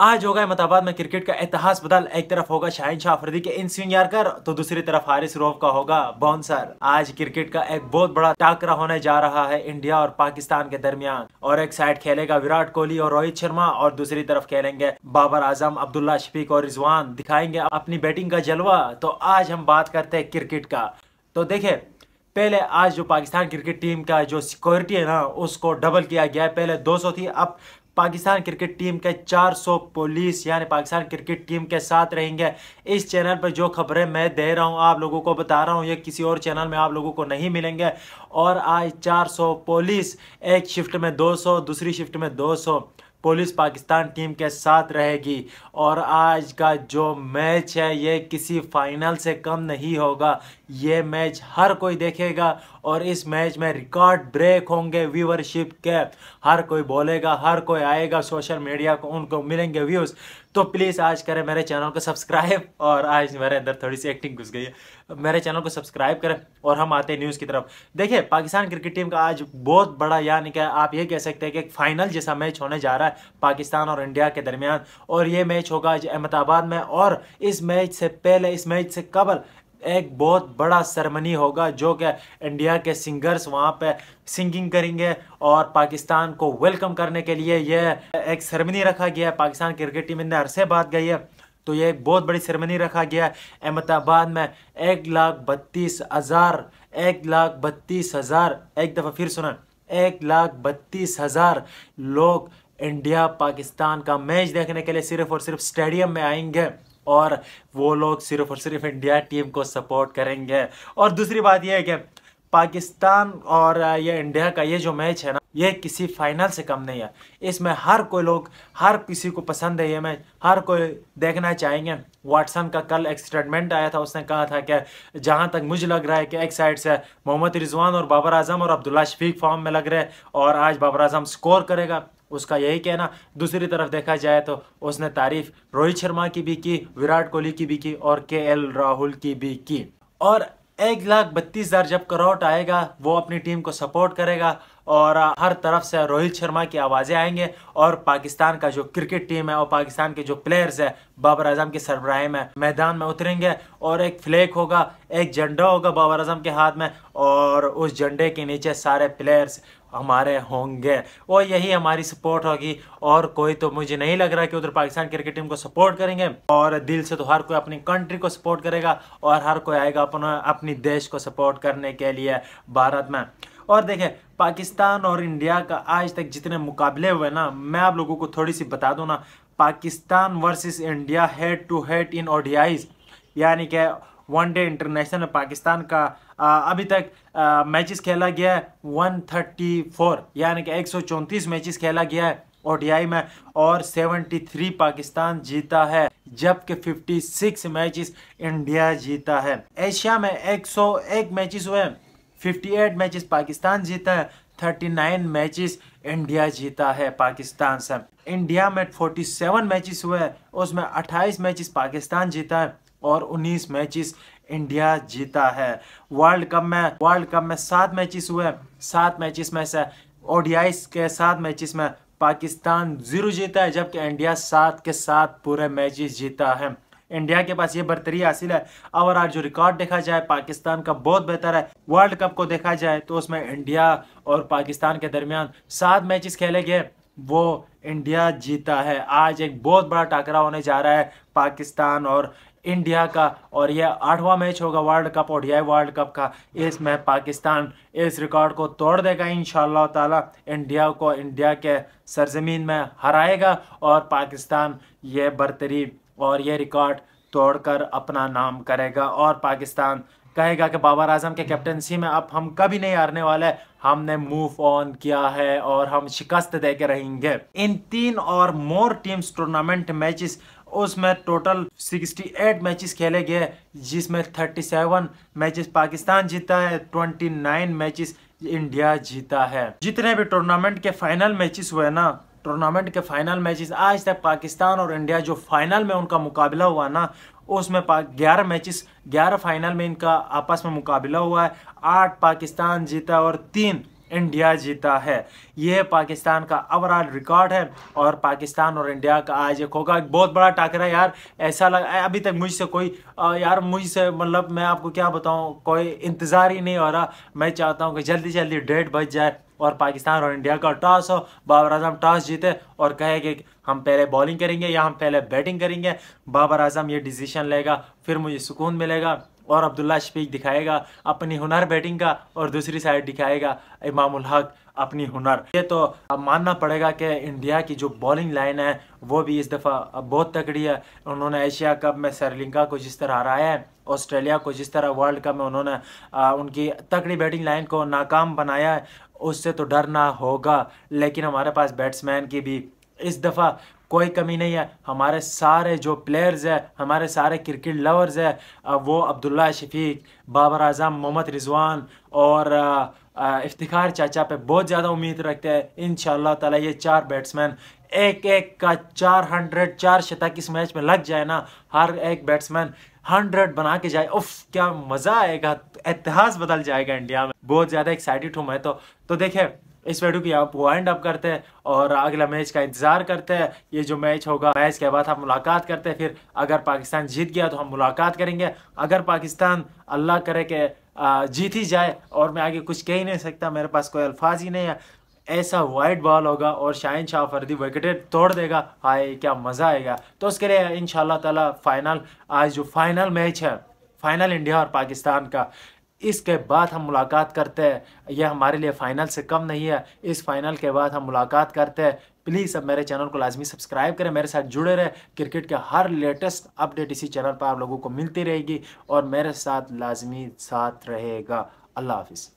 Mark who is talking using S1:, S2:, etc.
S1: आज होगा अहमदाबाद में क्रिकेट का इतिहास बदल एक तरफ होगा शाहिन शाह अफरीदी के इन स्विंग यारकर तो दूसरी तरफ हारिस रोफ का होगा बाउंसर आज क्रिकेट का एक बहुत बड़ा टाकरा होने जा रहा है इंडिया और पाकिस्तान के दरमियान और एक साइड खेलेगा विराट कोहली और रोहित शर्मा और दूसरी तरफ खेलेंगे बाबर आजम अब्दुल्ला शफीक और रिजवान दिखाएंगे अपनी बैटिंग का जलवा तो आज हम बात करते हैं क्रिकेट का तो देखे पहले आज जो पाकिस्तान क्रिकेट टीम का जो सिक्योरिटी है ना उसको डबल किया गया है पहले 200 थी अब पाकिस्तान क्रिकेट टीम के 400 पुलिस यानी पाकिस्तान क्रिकेट टीम के साथ रहेंगे इस चैनल पर जो खबरें मैं दे रहा हूँ आप लोगों को बता रहा हूँ ये किसी और चैनल में आप लोगों को नहीं मिलेंगे और आज 400 पुलिस एक शिफ्ट में 200 दूसरी शिफ्ट में 200 पुलिस पाकिस्तान टीम के साथ रहेगी और आज का जो मैच है ये किसी फाइनल से कम नहीं होगा ये मैच हर कोई देखेगा और इस मैच में रिकॉर्ड ब्रेक होंगे व्यूवरशिप के हर कोई बोलेगा हर कोई आएगा सोशल मीडिया को उनको मिलेंगे व्यूज़ तो प्लीज़ आज करें मेरे चैनल को सब्सक्राइब और आज मेरे अंदर थोड़ी सी एक्टिंग घुस गई है मेरे चैनल को सब्सक्राइब करें और हम आते हैं न्यूज़ की तरफ देखिए पाकिस्तान क्रिकेट टीम का आज बहुत बड़ा यानी कि आप ये कह सकते हैं कि एक फाइनल जैसा मैच होने जा रहा है पाकिस्तान और इंडिया के दरमियान और ये मैच होगा आज अहमदाबाद में और इस मैच से पहले इस मैच से कबल एक बहुत बड़ा सरमनी होगा जो कि इंडिया के सिंगर्स वहाँ पे सिंगिंग करेंगे और पाकिस्तान को वेलकम करने के लिए यह एक सरमनी रखा गया है पाकिस्तान क्रिकेट टीम इन अरसे बाद गई है तो ये एक बहुत बड़ी सेरेमनी रखा गया है अहमदाबाद में एक लाख बत्तीस हज़ार एक लाख बत्तीस हज़ार एक दफ़ा फिर सुना एक लाख बत्तीस हज़ार लोग इंडिया पाकिस्तान का मैच देखने के लिए सिर्फ और सिर्फ स्टेडियम में आएंगे और वो लोग सिर्फ और सिर्फ इंडिया टीम को सपोर्ट करेंगे और दूसरी बात यह है कि पाकिस्तान और ये इंडिया का ये जो मैच है ना ये किसी फाइनल से कम नहीं है इसमें हर कोई लोग हर किसी को पसंद है ये मैच हर कोई देखना चाहेंगे वाटसन का कल एक स्टेटमेंट आया था उसने कहा था कि जहाँ तक मुझे लग रहा है कि एक साइड से मोहम्मद रिजवान और बाबर आजम और अब्दुल्ला शफीक फॉर्म में लग रहे और आज बाबर आजम स्कोर करेगा उसका यही कहना दूसरी तरफ देखा जाए तो उसने तारीफ रोहित शर्मा की भी की विराट कोहली की भी की और के एल राहुल की भी की और एक लाख बत्तीस हज़ार जब करोट आएगा वो अपनी टीम को सपोर्ट करेगा और हर तरफ से रोहित शर्मा की आवाज़ें आएंगे और पाकिस्तान का जो क्रिकेट टीम है और पाकिस्तान के जो प्लेयर्स है बाबर अजम के सरबराहे में मैदान में उतरेंगे और एक फ्लैग होगा एक झंडा होगा बाबर अजम के हाथ में और उस झंडे के नीचे सारे प्लेयर्स हमारे होंगे और यही हमारी सपोर्ट होगी और कोई तो मुझे नहीं लग रहा कि उधर पाकिस्तान क्रिकेट टीम को सपोर्ट करेंगे और दिल से तो हर कोई अपनी कंट्री को सपोर्ट करेगा और हर कोई आएगा अपना अपनी देश को सपोर्ट करने के लिए भारत में और देखें पाकिस्तान और इंडिया का आज तक जितने मुकाबले हुए ना मैं आप लोगों को थोड़ी सी बता दूँ ना Pakistan versus India head to head in ODIs यानी कि वनडे इंटरनेशनल पाकिस्तान का अभी तक मैचेस खेला गया है 134 यानी कि एक मैचेस खेला गया है ओडीआई में और 73 पाकिस्तान जीता है जबकि 56 मैचेस इंडिया जीता है एशिया में 101 मैचेस हुए 58 मैचेस पाकिस्तान जीता है 39 मैचेस इंडिया जीता है पाकिस्तान से इंडिया में 47 मैचेस हुए उसमें 28 मैचेस पाकिस्तान जीता है और 19 मैचेस इंडिया जीता है वर्ल्ड कप में वर्ल्ड कप में सात मैचेस हुए सात मैचेस में से ओडियाइस के सात मैचेस में पाकिस्तान जीरो जीता है जबकि इंडिया सात के साथ पूरे मैचेस जीता है इंडिया के पास ये बरतरी हासिल है और आज जो रिकॉर्ड देखा जाए पाकिस्तान का बहुत बेहतर है वर्ल्ड कप को देखा जाए तो उसमें इंडिया और पाकिस्तान के दरमियान सात मैचेस खेले गए वो इंडिया जीता है आज एक बहुत बड़ा टाकरा होने जा रहा है पाकिस्तान और इंडिया का और यह आठवां मैच होगा वर्ल्ड कप और यह वर्ल्ड कप का इसमें पाकिस्तान इस रिकॉर्ड को तोड़ देगा इन ताला इंडिया को इंडिया के सरजमीन में हराएगा और पाकिस्तान ये बरतरी और ये रिकॉर्ड तोड़कर अपना नाम करेगा और पाकिस्तान कहेगा कि बाबर आजम के कैप्टनसी में अब हम कभी नहीं हारने वाले हमने मूव ऑन किया है और हम शिकस्त दे के रहेंगे इन तीन और मोर टीम्स टूर्नामेंट मैचेस उसमें टोटल 68 मैचेस खेले गए जिसमें 37 मैचेस पाकिस्तान जीता है 29 मैचेस इंडिया जीता है जितने भी टूर्नामेंट के फाइनल मैचेस हुए ना टूर्नामेंट के फाइनल मैचेस आज तक पाकिस्तान और इंडिया जो फाइनल में उनका मुकाबला हुआ ना उसमें ग्यारह मैचेस ग्यारह फाइनल में इनका आपस में मुकाबला हुआ है आठ पाकिस्तान जीता और तीन इंडिया जीता है यह पाकिस्तान का ओवरऑल रिकॉर्ड है और पाकिस्तान और इंडिया का आज एक होगा एक बहुत बड़ा टाकरा यार ऐसा लगा अभी तक मुझसे कोई यार मुझसे मतलब मैं आपको क्या बताऊँ कोई इंतज़ार ही नहीं हो रहा मैं चाहता हूँ कि जल्दी जल्दी डेट बच जाए और पाकिस्तान और इंडिया का टॉस हो बाबर आजम टॉस जीते और कहे कि हम पहले बॉलिंग करेंगे या हम पहले बैटिंग करेंगे बाबर आजम ये डिसीजन लेगा फिर मुझे सुकून मिलेगा और अब्दुल्ला शफीक दिखाएगा अपनी हुनर बैटिंग का और दूसरी साइड दिखाएगा इमामुल हक अपनी हुनर ये तो अब मानना पड़ेगा कि इंडिया की जो बॉलिंग लाइन है वो भी इस दफ़ा अब बहुत तकड़ी है उन्होंने एशिया कप में श्रीलंका को जिस तरह हराया है ऑस्ट्रेलिया को जिस तरह वर्ल्ड कप में उन्होंने उनकी तकड़ी बैटिंग लाइन को नाकाम बनाया है उससे तो डरना होगा लेकिन हमारे पास बैट्समैन की भी इस दफ़ा कोई कमी नहीं है हमारे सारे जो प्लेयर्स है हमारे सारे क्रिकेट लवर्स है वो अब्दुल्ला शफीक बाबर आजम मोहम्मद रिजवान और इफ्तार चाचा पे बहुत ज़्यादा उम्मीद रखते हैं इन ताला ये चार बैट्समैन एक एक का चार हंड्रेड चार शतक इस मैच में लग जाए ना हर एक बैट्समैन हंड्रेड बना के जाए उफ क्या मज़ा आएगा इतिहास बदल जाएगा इंडिया में बहुत ज़्यादा एक्साइटेड हूँ मैं तो तो देखिए इस वीडियो की आप वाइंड अप करते हैं और अगला मैच का इंतज़ार करते हैं ये जो मैच होगा मैच के बाद हम मुलाकात करते हैं फिर अगर पाकिस्तान जीत गया तो हम मुलाकात करेंगे अगर पाकिस्तान अल्लाह करे कि जीत ही जाए और मैं आगे कुछ कह ही नहीं सकता मेरे पास कोई अल्फाज ही नहीं है ऐसा वाइट बॉल होगा और शाहिन शाह फर्दी विकेटेड तोड़ देगा हाय क्या मज़ा आएगा तो उसके लिए इन ताला फाइनल आज जो फाइनल मैच है फाइनल इंडिया और पाकिस्तान का इसके बाद हम मुलाकात करते हैं यह हमारे लिए फ़ाइनल से कम नहीं है इस फाइनल के बाद हम मुलाकात करते हैं प्लीज़ अब मेरे चैनल को लाजमी सब्सक्राइब करें मेरे साथ जुड़े रहें क्रिकेट के हर लेटेस्ट अपडेट इसी चैनल पर आप लोगों को मिलती रहेगी और मेरे साथ लाजमी साथ रहेगा अल्लाह हाफिज़